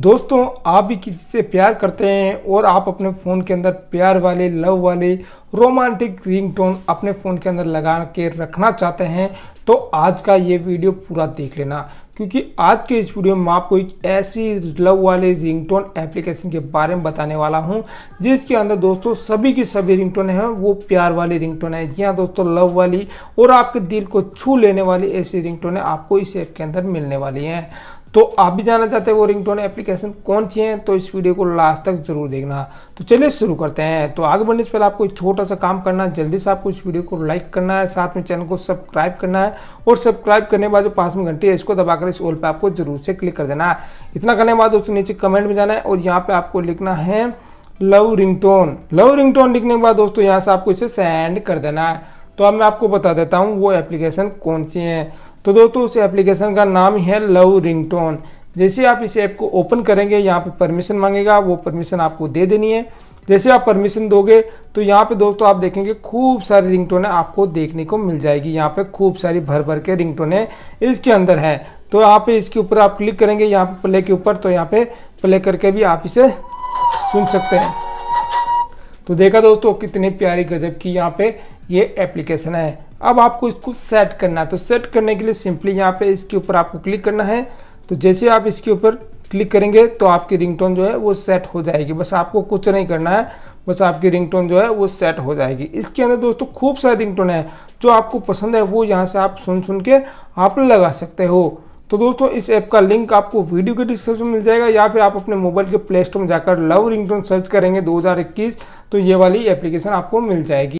दोस्तों आप भी किसी से प्यार करते हैं और आप अपने फ़ोन के अंदर प्यार वाले लव वाले रोमांटिक रिंगटोन अपने फ़ोन के अंदर लगा के रखना चाहते हैं तो आज का ये वीडियो पूरा देख लेना क्योंकि आज के इस वीडियो में आपको एक ऐसी लव वाले रिंगटोन एप्लीकेशन के बारे में बताने वाला हूं जिसके अंदर दोस्तों सभी की सभी रिंगटोन है वो प्यार वाले रिंगटोन है जी हाँ दोस्तों लव वाली और आपके दिल को छू लेने वाली ऐसी रिंगटोन है आपको इस ऐप के अंदर मिलने वाली हैं तो आप भी जानना चाहते हैं वो रिंगटोन एप्लीकेशन कौन सी है तो इस वीडियो को लास्ट तक जरूर देखना तो चलिए शुरू करते हैं तो आगे बढ़ने से पहले आपको एक छोटा सा काम करना है जल्दी से आपको इस वीडियो को लाइक करना है साथ में चैनल को सब्सक्राइब करना है और सब्सक्राइब करने के बाद जो पास में घंटी है इसको दबाकर इस ओल पर आपको जरूर से क्लिक कर देना है इतना करने के बाद दोस्तों नीचे कमेंट में जाना है और यहाँ पर आपको लिखना है लव रिंगटोन लव रिंगटोन लिखने के बाद दोस्तों यहाँ से आपको इसे सेंड कर देना है तो अब मैं आपको बता देता हूँ वो एप्लीकेशन कौन सी है तो दोस्तों उस एप्लीकेशन का नाम है लव रिंगटोन जैसे आप इस ऐप को ओपन करेंगे यहाँ पे परमिशन मांगेगा वो परमिशन आपको दे देनी है जैसे आप परमिशन दोगे तो यहाँ पे दोस्तों आप देखेंगे खूब सारी टोने आपको देखने को मिल जाएगी यहाँ पे खूब सारी भर भर के टोने इसके अंदर हैं तो यहाँ पे इसके ऊपर आप क्लिक करेंगे यहाँ पे प्ले के ऊपर तो यहाँ पे प्ले करके भी आप इसे सुन सकते हैं तो देखा दोस्तों कितनी प्यारी गजब की यहाँ पे ये एप्लीकेशन है अब आपको इसको सेट करना है तो सेट करने के लिए सिंपली यहाँ पे इसके ऊपर आपको क्लिक करना है तो जैसे आप इसके ऊपर क्लिक करेंगे तो आपकी रिंगटोन जो है वो सेट हो जाएगी बस आपको कुछ नहीं करना है बस आपकी रिंगटोन जो है वो सेट हो जाएगी इसके अंदर दोस्तों खूब सारे रिंगटोन है जो आपको पसंद है वो यहाँ से आप सुन सुन के आप लगा सकते हो तो दोस्तों इस ऐप का लिंक आपको वीडियो के डिस्क्रिप्शन में मिल जाएगा या फिर आप अपने मोबाइल के प्ले स्टोर में जाकर लव रिंगटोन सर्च करेंगे 2021 तो ये वाली एप्लीकेशन आपको मिल जाएगी